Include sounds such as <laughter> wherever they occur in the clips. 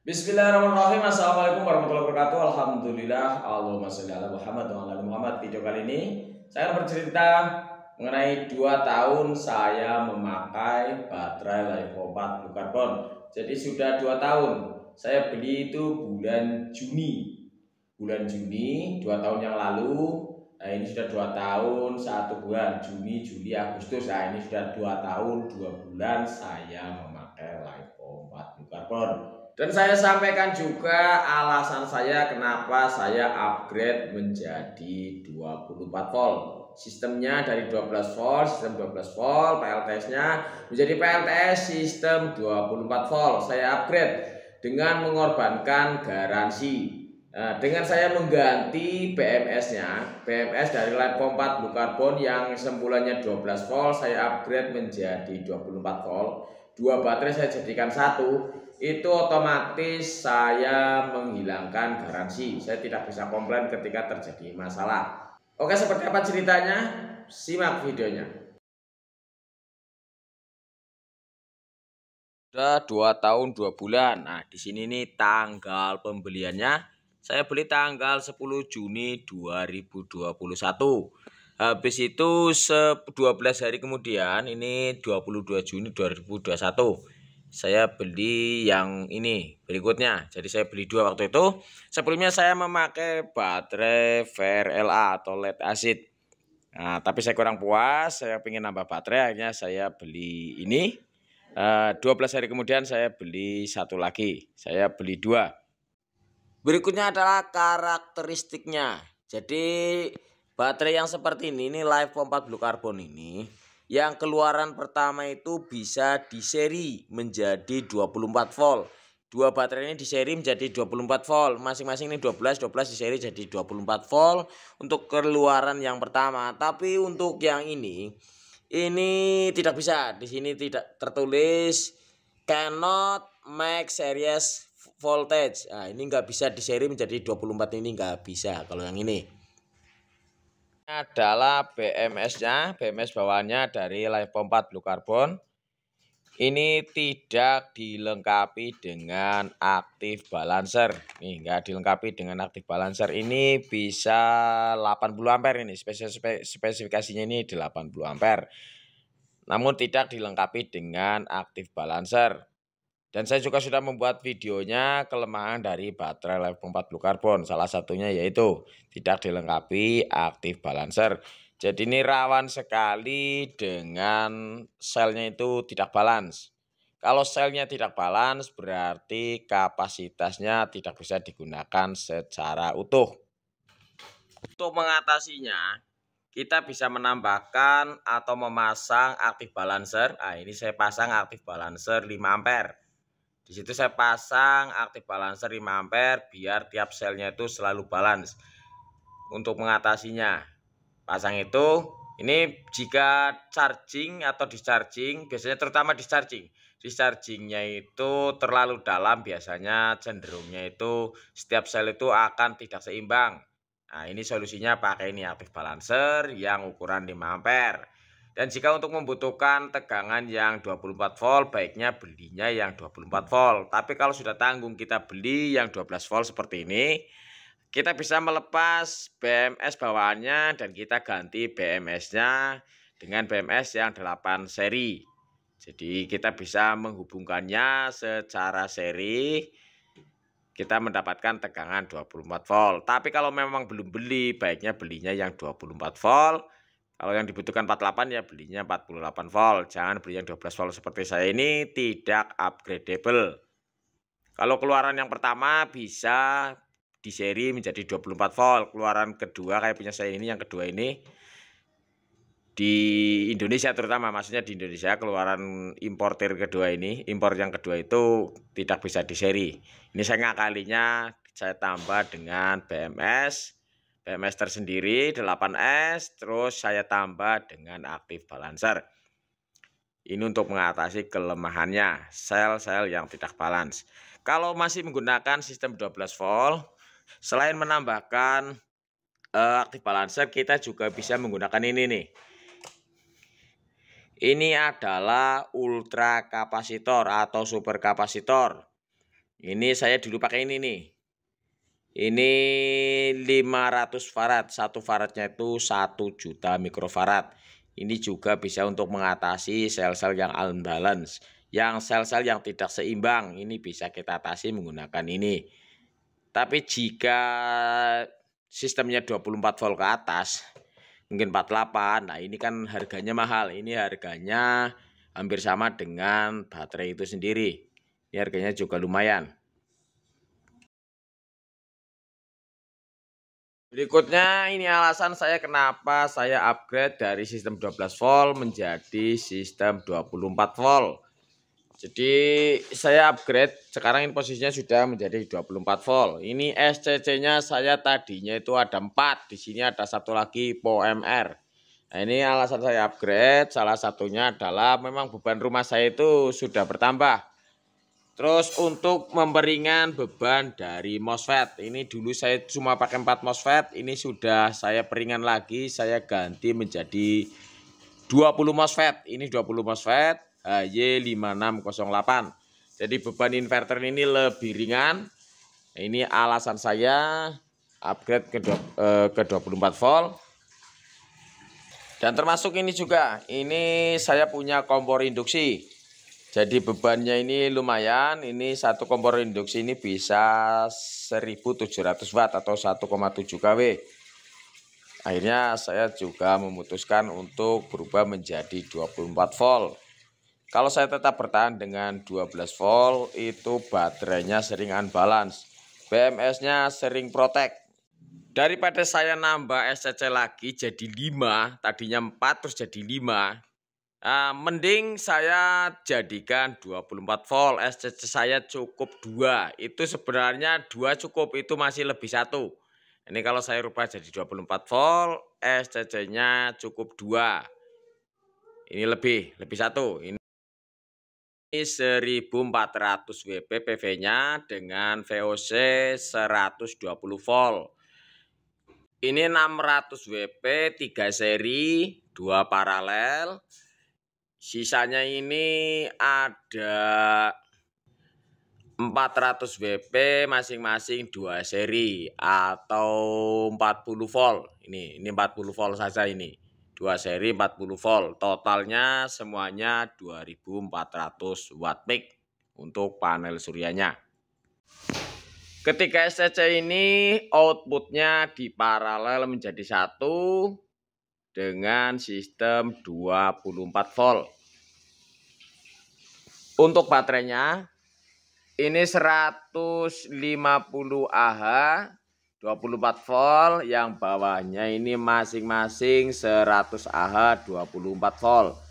Bismillahirrahmanirrahim. Assalamualaikum warahmatullahi wabarakatuh. Alhamdulillah. Allahumma sholli ala Muhammad wa ala Muhammad. Video kali ini saya akan bercerita mengenai dua tahun saya memakai baterai Lycopad Blue Carbon. Jadi sudah dua tahun. Saya beli itu bulan Juni. Bulan Juni dua tahun yang lalu Nah, ini sudah dua tahun satu bulan Juni, Juli, Agustus. Nah, ini sudah dua tahun dua bulan saya memakai Lipo 4 Blue Carbon. Dan saya sampaikan juga alasan saya kenapa saya upgrade menjadi 24 volt sistemnya dari 12 volt, sistem 12 volt, PLTS-nya menjadi PLTS sistem 24 volt. Saya upgrade dengan mengorbankan garansi. Nah, dengan saya mengganti BMS-nya, BMS dari LED pompa blue carbon yang sembulannya 12 volt, saya upgrade menjadi 24 volt dua baterai saya jadikan satu itu otomatis saya menghilangkan garansi saya tidak bisa komplain ketika terjadi masalah oke seperti apa ceritanya simak videonya Sudah dua tahun dua bulan. Nah, di sini nih tanggal pembeliannya. Saya beli tanggal 10 Juni 2021. Habis itu 12 hari kemudian ini 22 Juni 2021 saya beli yang ini berikutnya. Jadi saya beli dua waktu itu. Sebelumnya saya memakai baterai VRLA atau lead acid. Nah, tapi saya kurang puas, saya ingin nambah baterai, akhirnya saya beli ini. 12 eh, hari kemudian saya beli satu lagi, saya beli dua. Berikutnya adalah karakteristiknya. Jadi Baterai yang seperti ini, ini live pompa blue carbon ini, yang keluaran pertama itu bisa di seri menjadi 24 volt. Dua baterai ini di seri menjadi 24 volt. Masing-masing ini 12, 12 di seri jadi 24 volt untuk keluaran yang pertama. Tapi untuk yang ini ini tidak bisa. Di sini tidak tertulis cannot make series voltage. Nah, ini nggak bisa di seri menjadi 24 ini nggak bisa kalau yang ini adalah BMS-nya, BMS bawahnya dari Life pompa blue Carbon Ini tidak dilengkapi dengan aktif balancer. Nih, enggak dilengkapi dengan aktif balancer. Ini bisa 80 ampere ini. Spesifikasinya ini 80 ampere. Namun tidak dilengkapi dengan aktif balancer. Dan saya juga sudah membuat videonya kelemahan dari baterai life blue karbon. Salah satunya yaitu tidak dilengkapi aktif balancer. Jadi ini rawan sekali dengan selnya itu tidak balance. Kalau selnya tidak balance berarti kapasitasnya tidak bisa digunakan secara utuh. Untuk mengatasinya, kita bisa menambahkan atau memasang aktif balancer. Nah, ini saya pasang aktif balancer 5 ampere di situ saya pasang aktif balancer 5 ampere biar tiap selnya itu selalu balance. Untuk mengatasinya, pasang itu ini jika charging atau discharging, biasanya terutama discharging. Dischargingnya itu terlalu dalam, biasanya cenderungnya itu setiap sel itu akan tidak seimbang. Nah ini solusinya pakai ini aktif balancer yang ukuran 5 ampere. Dan jika untuk membutuhkan tegangan yang 24 volt, baiknya belinya yang 24 volt. Tapi kalau sudah tanggung kita beli yang 12 volt seperti ini, kita bisa melepas BMS bawaannya dan kita ganti BMS-nya dengan BMS yang 8 seri. Jadi kita bisa menghubungkannya secara seri kita mendapatkan tegangan 24 volt. Tapi kalau memang belum beli, baiknya belinya yang 24 volt kalau yang dibutuhkan 48 ya belinya 48 volt. Jangan beli yang 12 volt seperti saya ini tidak upgradable. Kalau keluaran yang pertama bisa di seri menjadi 24 volt. Keluaran kedua kayak punya saya ini yang kedua ini di Indonesia terutama maksudnya di Indonesia keluaran importer kedua ini impor yang kedua itu tidak bisa di seri ini saya ngakalinya saya tambah dengan BMS Eh, master sendiri 8S terus saya tambah dengan aktif balancer. Ini untuk mengatasi kelemahannya sel-sel yang tidak balance. Kalau masih menggunakan sistem 12 volt, selain menambahkan uh, aktif balancer, kita juga bisa menggunakan ini nih. Ini adalah ultra kapasitor atau super kapasitor. Ini saya dulu pakai ini nih. Ini 500 farad, satu faradnya itu 1 juta mikrofarad. Ini juga bisa untuk mengatasi sel-sel yang unbalance, yang sel-sel yang tidak seimbang. Ini bisa kita atasi menggunakan ini. Tapi jika sistemnya 24 volt ke atas, mungkin 48. Nah, ini kan harganya mahal. Ini harganya hampir sama dengan baterai itu sendiri. Ini harganya juga lumayan. Berikutnya ini alasan saya kenapa saya upgrade dari sistem 12 volt menjadi sistem 24 volt. Jadi saya upgrade sekarang ini posisinya sudah menjadi 24 volt. Ini SCC-nya saya tadinya itu ada 4, di sini ada satu lagi POMR. Nah, ini alasan saya upgrade salah satunya adalah memang beban rumah saya itu sudah bertambah. Terus untuk memberingan beban dari MOSFET. Ini dulu saya cuma pakai 4 MOSFET, ini sudah saya peringan lagi, saya ganti menjadi 20 MOSFET. Ini 20 MOSFET HY5608. Jadi beban inverter ini lebih ringan. Ini alasan saya upgrade ke, eh, ke 24 volt. Dan termasuk ini juga, ini saya punya kompor induksi jadi bebannya ini lumayan, ini satu kompor induksi ini bisa 1700 watt atau 1,7 kW. Akhirnya saya juga memutuskan untuk berubah menjadi 24 volt. Kalau saya tetap bertahan dengan 12 volt, itu baterainya sering unbalance. BMS-nya sering protek. Daripada saya nambah SCC lagi jadi 5, tadinya 4 terus jadi 5, Uh, mending saya jadikan 24 volt, SCC saya cukup dua. Itu sebenarnya dua cukup, itu masih lebih satu. Ini kalau saya rubah jadi 24 volt, SCC-nya cukup dua. Ini lebih, lebih satu. Ini 1400 WP PV-nya dengan VOC 120 volt. Ini 600 WP 3 seri, dua paralel. Sisanya ini ada 400 WP masing-masing dua seri atau 40 volt. Ini ini 40 volt saja ini. Dua seri 40 volt. Totalnya semuanya 2400 watt peak untuk panel surianya. Ketika SCC ini outputnya di paralel menjadi satu, dengan sistem 24 volt. Untuk baterainya ini 150 Ah 24 volt yang bawahnya ini masing-masing 100 Ah 24 volt.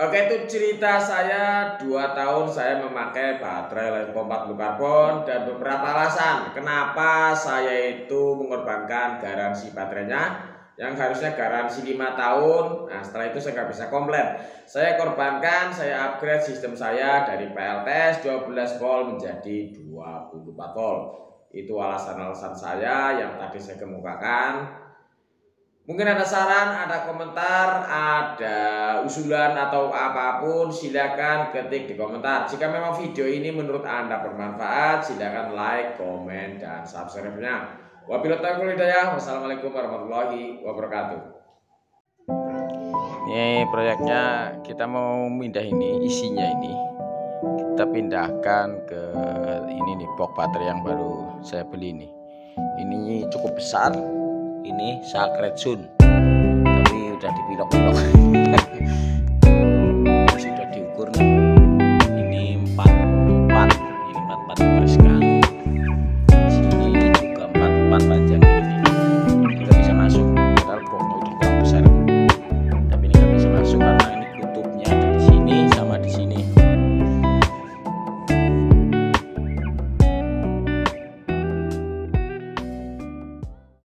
Oke itu cerita saya dua tahun saya memakai baterai Lenko 40 karbon dan beberapa alasan kenapa saya itu mengorbankan garansi baterainya yang harusnya garansi 5 tahun nah setelah itu saya nggak bisa komplain saya korbankan saya upgrade sistem saya dari PLTS 12 volt menjadi 24 volt itu alasan-alasan saya yang tadi saya kemukakan Mungkin ada saran, ada komentar, ada usulan atau apapun silakan ketik di komentar. Jika memang video ini menurut Anda bermanfaat, silakan like, komen, dan subscribe-nya. Wabillahi taufiq Wassalamualaikum warahmatullahi wabarakatuh. Ini proyeknya kita mau pindah ini isinya ini. Kita pindahkan ke ini nih box baterai yang baru saya beli ini. Ini cukup besar ini Sakret Sun tapi udah dipilok-pilok <laughs>